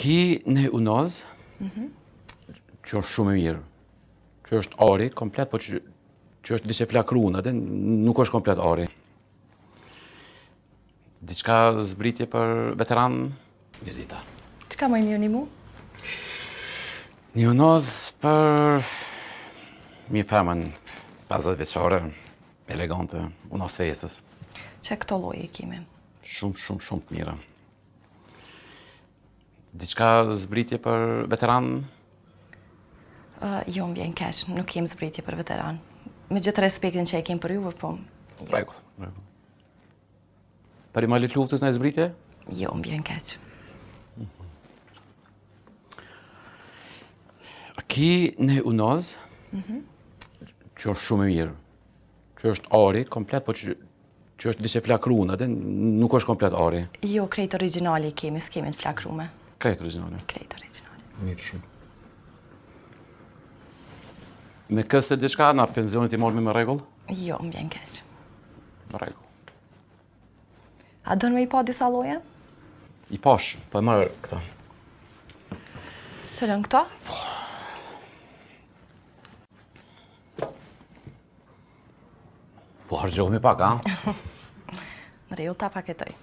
Ki në UNOZ, mhm. që është shumë mirë, që është ari komplet, po që, është është flakru flakruun, atë nuk është komplet ari. Diçka zbritje për veteran, një zita. Qëka më i mjë një mu? Një UNOZ për një femën 50 veçore, elegante, UNOZ fejesës. Që këto loj e kime? Shumë, shumë, shumë të mirë. Diçka zbritje për veteran? jo, më bjenë kesh, nuk kem zbritje për veteran. Me gjithë respektin që e kem për juve, po... Jo. Rekull, rekull. Për i mali të luftës në e zbritje? Jo, më bjen kesh. Aki në unoz, mm që është shumë mirë, që është ori, komplet, po që që është disë flakrume, atë nuk është komplet ori. Jo, krejtë originali kemi, s'kemi të flakrume. Krejtë originali. Krejtë originali. Mirë shumë. Me këste diçka, na penzionit i mormi me regullë? Jo, më bjenë kështë. Me regullë. A dërën me i pa disa loje? I pash, pa po e mërë këta. Të lënë këta? Po, hargjohëmi pak, a? Në rejullë ta paketoj. Në ta paketoj.